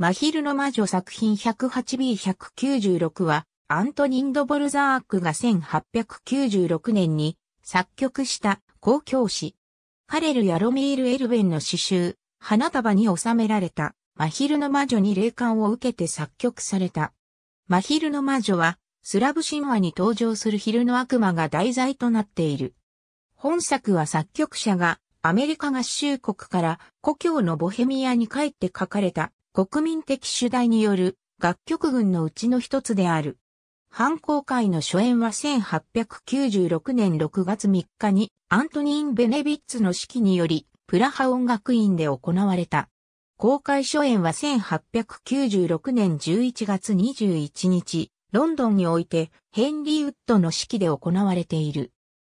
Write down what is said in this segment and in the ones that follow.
マヒルの魔女作品 108B196 は、アントニンド・ボルザークが1896年に作曲した公共詩。カレル・ヤロミール・エルベンの詩集、花束に収められた、マヒルの魔女に霊感を受けて作曲された。マヒルの魔女は、スラブ神話に登場する昼の悪魔が題材となっている。本作は作曲者がアメリカ合衆国から故郷のボヘミアに帰って書かれた国民的主題による楽曲群のうちの一つである。反抗会の初演は1896年6月3日にアントニーン・ベネビッツの指揮によりプラハ音楽院で行われた。公開初演は1896年11月21日、ロンドンにおいてヘンリー・ウッドの指揮で行われている。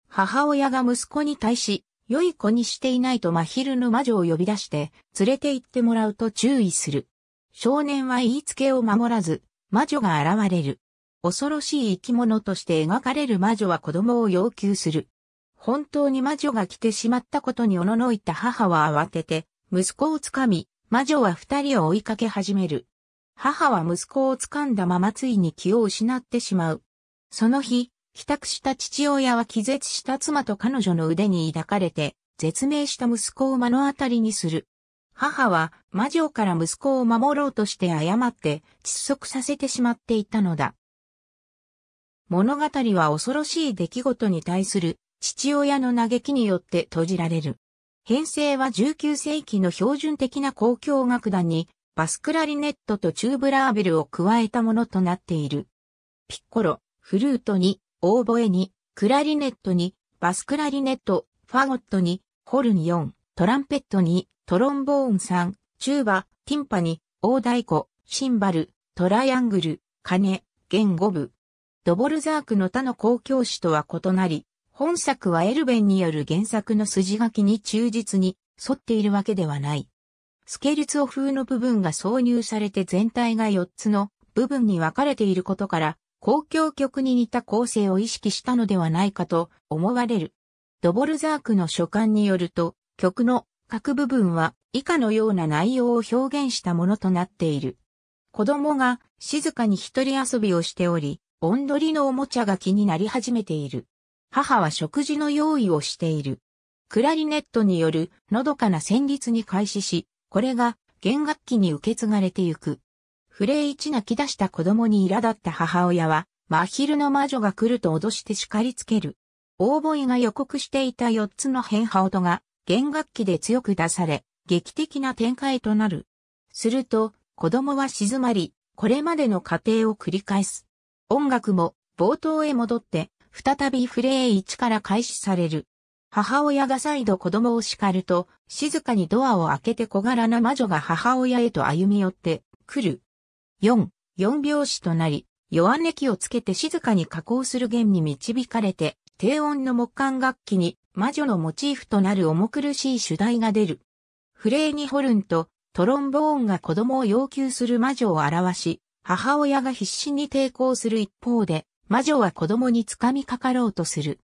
母親が息子に対し、良い子にしていないと真昼の魔女を呼び出して連れて行ってもらうと注意する。少年は言いつけを守らず、魔女が現れる。恐ろしい生き物として描かれる魔女は子供を要求する。本当に魔女が来てしまったことにおののいた母は慌てて、息子をつかみ、魔女は二人を追いかけ始める。母は息子をつかんだままついに気を失ってしまう。その日、帰宅した父親は気絶した妻と彼女の腕に抱かれて、絶命した息子を目の当たりにする。母は魔女から息子を守ろうとして誤って窒息させてしまっていたのだ。物語は恐ろしい出来事に対する父親の嘆きによって閉じられる。編成は19世紀の標準的な公共楽団にバスクラリネットとチューブラーベルを加えたものとなっている。ピッコロ、フルートに、オーボエに、クラリネットに、バスクラリネット、ファゴットに、ホルン4。トランペットに、トロンボーン3、チューバ、ティンパニ、大太鼓、シンバル、トライアングル、鐘、弦五部。ドボルザークの他の公共詩とは異なり、本作はエルベンによる原作の筋書きに忠実に沿っているわけではない。スケルツオ風の部分が挿入されて全体が4つの部分に分かれていることから、公共曲に似た構成を意識したのではないかと思われる。ドボルザークの書簡によると、曲の各部分は以下のような内容を表現したものとなっている。子供が静かに一人遊びをしており、おんどりのおもちゃが気になり始めている。母は食事の用意をしている。クラリネットによるのどかな旋律に開始し、これが弦楽器に受け継がれてゆく。フレイ一泣き出した子供に苛立った母親は、真昼の魔女が来ると脅して叱りつける。大ボイが予告していた4つの変派音が弦楽器で強く出され、劇的な展開となる。すると、子供は静まり、これまでの過程を繰り返す。音楽も冒頭へ戻って、再びフレー1から開始される。母親が再度子供を叱ると、静かにドアを開けて小柄な魔女が母親へと歩み寄って来る。4、4拍子となり、弱音器をつけて静かに加工する弦に導かれて、低音の木管楽器に魔女のモチーフとなる重苦しい主題が出る。フレーニホルンとトロンボーンが子供を要求する魔女を表し、母親が必死に抵抗する一方で、魔女は子供につかみかかろうとする。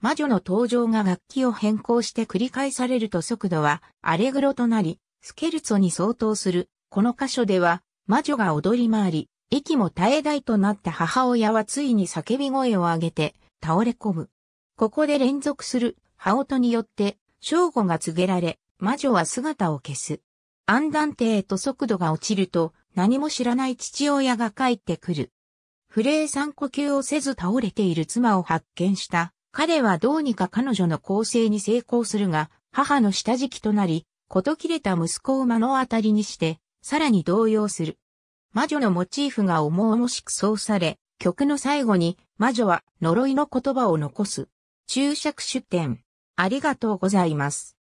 魔女の登場が楽器を変更して繰り返されると速度はアレグロとなり、スケルツォに相当する。この箇所では、魔女が踊り回り、息も絶え絶えとなった母親はついに叫び声を上げて倒れ込む。ここで連続する羽音によって、正午が告げられ、魔女は姿を消す。暗断定へと速度が落ちると、何も知らない父親が帰ってくる。不冷3呼吸をせず倒れている妻を発見した。彼はどうにか彼女の構成に成功するが、母の下敷きとなり、こと切れた息子を目の当たりにして、さらに動揺する。魔女のモチーフが重々しくそうされ、曲の最後に魔女は呪いの言葉を残す。注釈出典。ありがとうございます。